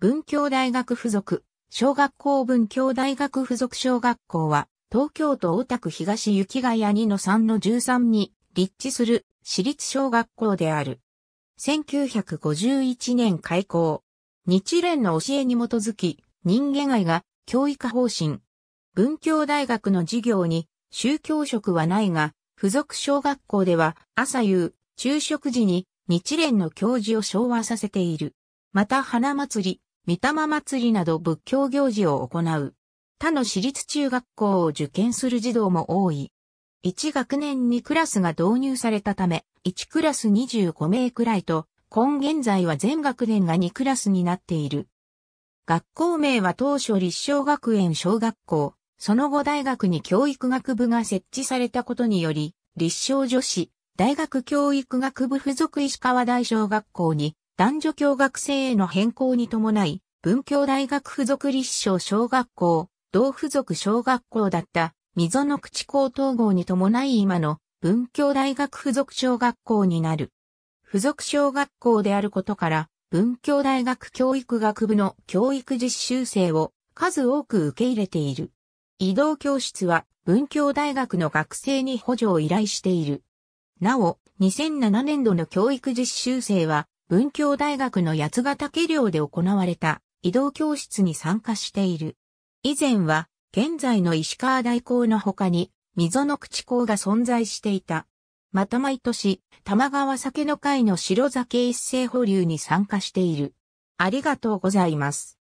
文教大学附属、小学校文教大学附属小学校は、東京都大田区東雪ヶ谷2の3の13に立地する私立小学校である。1951年開校。日蓮の教えに基づき、人間愛が教育方針。文教大学の授業に宗教職はないが、付属小学校では朝夕、昼食時に日蓮の教授を昭和させている。また花祭り、御霊祭りなど仏教行事を行う。他の私立中学校を受験する児童も多い。1学年にクラスが導入されたため、1クラス25名くらいと、今現在は全学年が2クラスになっている。学校名は当初立正学園小学校、その後大学に教育学部が設置されたことにより、立正女子、大学教育学部附属石川大小学校に男女教学生への変更に伴い、文教大学附属立正小学校、同附属小学校だった溝の口高等号に伴い今の文教大学附属小学校になる。附属小学校であることから、文教大学教育学部の教育実習生を数多く受け入れている。移動教室は文教大学の学生に補助を依頼している。なお、2007年度の教育実習生は文教大学の八ヶ岳寮で行われた移動教室に参加している。以前は、現在の石川大校の他に、溝の口校が存在していた。また毎年、玉川酒の会の白酒一斉保留に参加している。ありがとうございます。